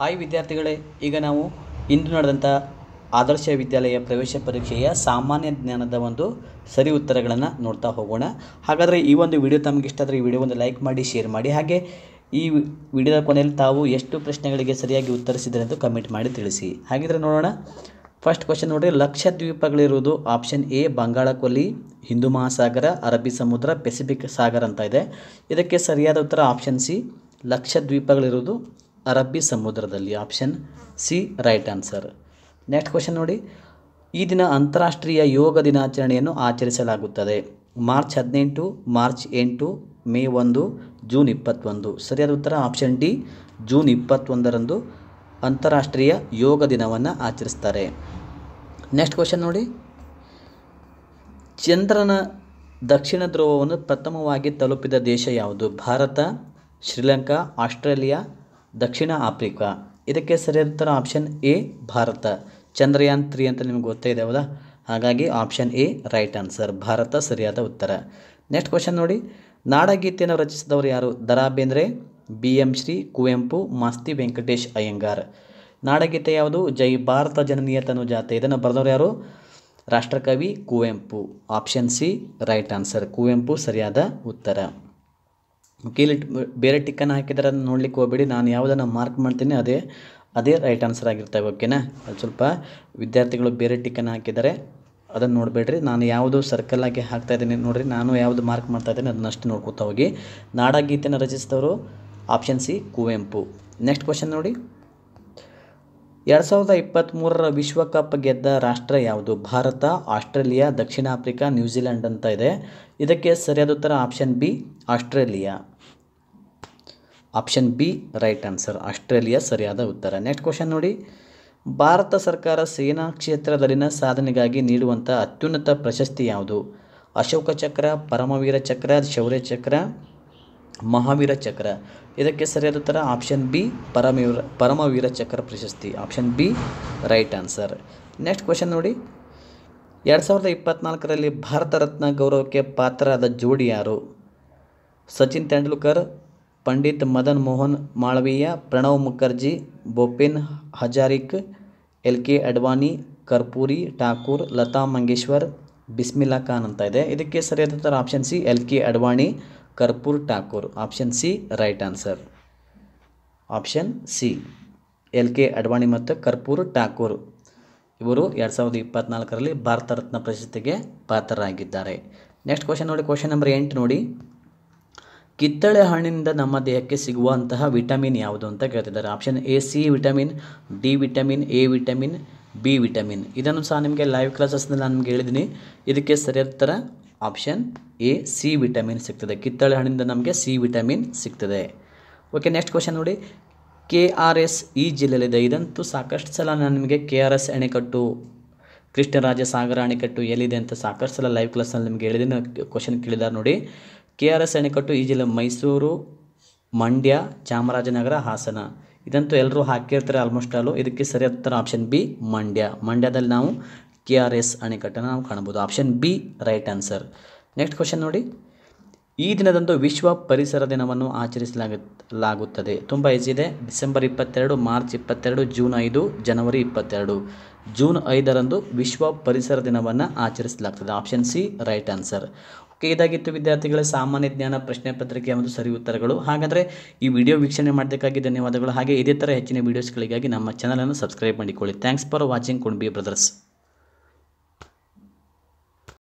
hi ವಿದ್ಯಾರ್ಥಿಗಳೇ ಈಗ ನಾವು ಇಂದು ನಡೆದಂಥ ಆದರ್ಶ ವಿದ್ಯಾಲಯ ಪ್ರವೇಶ ಪರೀಕ್ಷೆಯ ಸಾಮಾನ್ಯ ಜ್ಞಾನದ ಒಂದು ಸರಿ ಉತ್ತರಗಳನ್ನು ನೋಡ್ತಾ ಹೋಗೋಣ ಹಾಗಾದರೆ ಈ ಒಂದು ವಿಡಿಯೋ ತಮಗೆ ಇಷ್ಟ ಆದರೆ ಈ ವಿಡಿಯೋ ಒಂದು ಲೈಕ್ ಮಾಡಿ ಶೇರ್ ಮಾಡಿ ಹಾಗೆ ಈ ವಿಡಿಯೋದ ಕೊನೆಯಲ್ಲಿ ತಾವು ಎಷ್ಟು ಪ್ರಶ್ನೆಗಳಿಗೆ ಸರಿಯಾಗಿ ಉತ್ತರಿಸಿದರೆ ಎಂದು ಕಮೆಂಟ್ ಮಾಡಿ ತಿಳಿಸಿ ಹಾಗಿದ್ರೆ ನೋಡೋಣ ಫಸ್ಟ್ ಕ್ವಶನ್ ಲಕ್ಷ ಲಕ್ಷದ್ವೀಪಗಳಿರುವುದು ಆಪ್ಷನ್ ಎ ಬಂಗಾಳ ಕೊಲ್ಲಿ ಹಿಂದೂ ಮಹಾಸಾಗರ ಅರಬ್ಬಿ ಸಮುದ್ರ ಪೆಸಿಫಿಕ್ ಸಾಗರ ಅಂತ ಇದೆ ಇದಕ್ಕೆ ಸರಿಯಾದ ಉತ್ತರ ಆಪ್ಷನ್ ಸಿ ಲಕ್ಷದ್ವೀಪಗಳಿರುವುದು ಅರಬ್ಬಿ ಸಮುದ್ರದಲ್ಲಿ option C right answer next question ನೋಡಿ ಈ ದಿನ ಅಂತಾರಾಷ್ಟ್ರೀಯ ಯೋಗ ದಿನಾಚರಣೆಯನ್ನು ಆಚರಿಸಲಾಗುತ್ತದೆ ಮಾರ್ಚ್ ಹದಿನೆಂಟು ಮಾರ್ಚ್ ಎಂಟು ಮೇ ಒಂದು ಜೂನ್ ಇಪ್ಪತ್ತೊಂದು ಸರಿಯಾದ ಉತ್ತರ ಆಪ್ಷನ್ ಡಿ ಜೂನ್ ಇಪ್ಪತ್ತೊಂದರಂದು ಅಂತಾರಾಷ್ಟ್ರೀಯ ಯೋಗ ದಿನವನ್ನು ಆಚರಿಸ್ತಾರೆ ನೆಕ್ಸ್ಟ್ ಕ್ವಶನ್ ನೋಡಿ ಚಂದ್ರನ ದಕ್ಷಿಣ ಧ್ರುವವನ್ನು ಪ್ರಥಮವಾಗಿ ತಲುಪಿದ ದೇಶ ಯಾವುದು ಭಾರತ ಶ್ರೀಲಂಕಾ ಆಸ್ಟ್ರೇಲಿಯಾ ದಕ್ಷಿಣ ಆಫ್ರಿಕಾ ಇದಕ್ಕೆ ಸರಿಯಾದ option A Bharata Chandrayaan three ಅಂತ ನಿಮ್ಗೆ ಗೊತ್ತೇ ಇದೆ ಹೌದಾ ಹಾಗಾಗಿ option A right answer Bharata ಸರಿಯಾದ ಉತ್ತರ ನೆಕ್ಸ್ಟ್ ಕ್ವಶನ್ ನೋಡಿ ನಾಡಗೀತೆಯನ್ನು ರಚಿಸಿದವರು ಯಾರು ದರಾ ಬೇಂದ್ರೆ ಬಿ ಎಂ ಶ್ರೀ ಕುವೆಂಪು ಮಾಸ್ತಿ ವೆಂಕಟೇಶ್ ಅಯ್ಯಂಗಾರ್ ನಾಡಗೀತೆ ಯಾವುದು ಜೈ ಭಾರತ ಜನನೀಯ ತನು ಜಾತೆ ಇದನ್ನು ಬರೆದವರು ಯಾರು ರಾಷ್ಟ್ರಕವಿ Kuvempu option C right answer Kuvempu ಸರಿಯಾದ ಉತ್ತರ ಕೀಲಿ ಬೇರೆ ಟಿಕ್ಕನ್ನು ಹಾಕಿದ್ದಾರೆ ಅದನ್ನು ನೋಡ್ಲಿಕ್ಕೆ ಹೋಗಬೇಡಿ ನಾನು ಯಾವುದನ್ನು ಮಾರ್ಕ್ ಮಾಡ್ತೀನಿ ಅದೇ ಅದೇ ರೈಟ್ ಆನ್ಸರ್ ಆಗಿರ್ತವೆ ಓಕೆನಾ ಅದು ಸ್ವಲ್ಪ ವಿದ್ಯಾರ್ಥಿಗಳು ಬೇರೆ ಟಿಕ್ಕನ್ನು ಹಾಕಿದ್ದಾರೆ ಅದನ್ನು ನೋಡಬೇಡ್ರಿ ನಾನು ಯಾವುದು ಸರ್ಕಲ್ ಆಗಿ ಹಾಕ್ತಾ ಇದ್ದೀನಿ ನೋಡಿರಿ ನಾನು ಯಾವುದು ಮಾರ್ಕ್ ಮಾಡ್ತಾ ಇದ್ದೀನಿ ಅದನ್ನಷ್ಟು ನೋಡ್ಕೊತಾ ಹೋಗಿ ನಾಡಗೀತೆಯನ್ನು ರಚಿಸಿದವರು option C Kuvempu next question ನೋಡಿ ಎರಡು ಸಾವಿರದ ಇಪ್ಪತ್ತ್ಮೂರರ ವಿಶ್ವಕಪ್ ಗೆದ್ದ ರಾಷ್ಟ್ರ ಯಾವುದು ಭಾರತ ಆಸ್ಟ್ರೇಲಿಯಾ ದಕ್ಷಿಣ ಆಫ್ರಿಕಾ ನ್ಯೂಜಿಲೆಂಡ್ ಅಂತ ಇದೆ ಇದಕ್ಕೆ ಸರಿಯಾದ ಉತ್ತರ option B Australia option B right answer Australia ಸರಿಯಾದ ಉತ್ತರ ನೆಕ್ಸ್ಟ್ ಕ್ವಶನ್ ನೋಡಿ ಭಾರತ ಸರ್ಕಾರ ಸೇನಾ ಕ್ಷೇತ್ರದಲ್ಲಿನ ಸಾಧನೆಗಾಗಿ ನೀಡುವಂಥ ಅತ್ಯುನ್ನತ ಪ್ರಶಸ್ತಿ ಯಾವುದು ಅಶೋಕ ಚಕ್ರ ಪರಮವೀರ ಚಕ್ರ ಶೌರ್ಯ ಚಕ್ರ ಮಹಾವೀರ ಚಕ್ರ ಇದಕ್ಕೆ ಸರಿಯಾದ ಉತ್ತರ ಆಪ್ಷನ್ ಬಿ ಪರಮವೀರ ಪರಮವೀರ ಚಕ್ರ ಪ್ರಶಸ್ತಿ option B right answer next question ನೋಡಿ ಎರಡು ಸಾವಿರದ ಇಪ್ಪತ್ನಾಲ್ಕರಲ್ಲಿ ಭಾರತ ರತ್ನ ಗೌರವಕ್ಕೆ ಪಾತ್ರರಾದ ಜೋಡಿ ಯಾರು ಸಚಿನ್ ತೆಂಡೂಲ್ಕರ್ ಪಂಡಿತ್ ಮದನ್ ಮೋಹನ್ ಮಾಳವೀಯ ಪ್ರಣವ್ ಮುಖರ್ಜಿ ಬೊಪಿನ್ ಹಜಾರಿಕ್ ಎಲ್ ಕೆ ಅಡ್ವಾನಿ ಕರ್ಪೂರಿ ಠಾಕೂರ್ ಲತಾ ಮಂಗೇಶ್ವರ್ ಬಿಸ್ಮಿಲ್ಲಾ ಖಾನ್ ಅಂತ ಇದೆ ಇದಕ್ಕೆ ಸರಿಯಾದ ಉತ್ತರ option C L K Advani Karpur Thakur option C right answer option C L K Advani ಮತ್ತು ಕರ್ಪೂರ್ ಠಾಕೂರ್ ಇವರು ಎರಡು ಸಾವಿರದ ಇಪ್ಪತ್ನಾಲ್ಕರಲ್ಲಿ ಭಾರತ ರತ್ನ ಪ್ರಶಸ್ತಿಗೆ ಪಾತ್ರರಾಗಿದ್ದಾರೆ ನೆಕ್ಸ್ಟ್ ಕ್ವಶನ್ ನೋಡಿ ಕ್ವಶನ್ ನಂಬರ್ ಎಂಟು ನೋಡಿ ಕಿತ್ತಳೆ ಹಣ್ಣಿನಿಂದ ನಮ್ಮ ದೇಹಕ್ಕೆ ಸಿಗುವಂತಹ ವಿಟಮಿನ್ ಯಾವುದು ಅಂತ ಕೇಳ್ತಿದ್ದಾರೆ option A C vitamin D vitamin A vitamin B vitamin ಇದನ್ನು ಸಹ ನಿಮಗೆ ಲೈವ್ ಕ್ಲಾಸಸ್ನಲ್ಲಿ ನಾನು ನಿಮಗೆ ಹೇಳಿದ್ದೀನಿ ಇದಕ್ಕೆ ಸರಿಯಾದ ಥರ ಆಪ್ಷನ್ ಎ ಸಿ ವಿಟಮಿನ್ ಸಿಗ್ತದೆ ಕಿತ್ತಳೆ ಹಣ್ಣಿಂದ ನಮಗೆ ಸಿ ವಿಟಮಿನ್ ಸಿಗ್ತದೆ ಓಕೆ ನೆಕ್ಸ್ಟ್ ಕ್ವಶನ್ ನೋಡಿ ಕೆ ಆರ್ ಎಸ್ ಈ ಜಿಲ್ಲೆಯಲ್ಲಿದೆ ಇದಂತೂ ಸಾಕಷ್ಟು ಸಲ ನಾನು ನಿಮಗೆ ಕೆ ಆರ್ ಎಸ್ ಅಣೆಕಟ್ಟು ಕೃಷ್ಣರಾಜ ಸಾಗರ ಅಣೆಕಟ್ಟು ಎಲ್ಲಿದೆ ಅಂತ ಸಾಕಷ್ಟು ಸಲ ಲೈವ್ ಕ್ಲಾಸ್ನಲ್ಲಿ ನಿಮಗೆ ಹೇಳಿದೆ ಕ್ವಶನ್ ಕೇಳಿದ್ದಾರೆ ನೋಡಿ ಕೆ ಆರ್ ಎಸ್ ಅಣೆಕಟ್ಟು ಈ ಜಿಲ್ಲೆ ಮೈಸೂರು ಮಂಡ್ಯ ಚಾಮರಾಜನಗರ ಹಾಸನ ಇದಂತೂ ಎಲ್ಲರೂ ಹಾಕಿರ್ತಾರೆ ಆಲ್ಮೋಸ್ಟ್ ಆಲು ಇದಕ್ಕೆ ಸರಿಯಾದ ಆಪ್ಷನ್ ಬಿ ಮಂಡ್ಯ ಮಂಡ್ಯದಲ್ಲಿ ನಾವು ಕೆ ಆರ್ ಎಸ್ ಅಣೆಕಟ್ಟನ್ನು ನಾವು ಕಾಣಬಹುದು option B right answer next question ನೋಡಿ ಈ ದಿನದಂದು ವಿಶ್ವ ಪರಿಸರ ದಿನವನ್ನು ಆಚರಿಸಲಾಗುತ್ತದೆ ತುಂಬ ಇದೆ ಡಿಸೆಂಬರ್ ಇಪ್ಪತ್ತೆರಡು ಮಾರ್ಚ್ ಇಪ್ಪತ್ತೆರಡು ಜೂನ್ ಐದು ಜನವರಿ ಇಪ್ಪತ್ತೆರಡು ಜೂನ್ ಐದರಂದು ವಿಶ್ವ ಪರಿಸರ ದಿನವನ್ನು ಆಚರಿಸಲಾಗ್ತದೆ option C right answer okay ಇದಾಗಿತ್ತು ವಿದ್ಯಾರ್ಥಿಗಳ ಸಾಮಾನ್ಯ ಜ್ಞಾನ ಪ್ರಶ್ನೆ ಪತ್ರಿಕೆಯ ಒಂದು ಸರಿ ಉತ್ತರಗಳು ಹಾಗಾದರೆ ಈ ವಿಡಿಯೋ ವೀಕ್ಷಣೆ ಮಾಡಬೇಕಾಗಿ ಧನ್ಯವಾದಗಳು ಹಾಗೆ ಇದೇ ಥರ ಹೆಚ್ಚಿನ ವೀಡಿಯೋಸ್ಗಳಿಗಾಗಿ ನಮ್ಮ ಚಾನಲನ್ನು ಸಬ್ಸ್ಕ್ರೈಬ್ ಮಾಡಿಕೊಳ್ಳಿ thanks for watching Kunbi brothers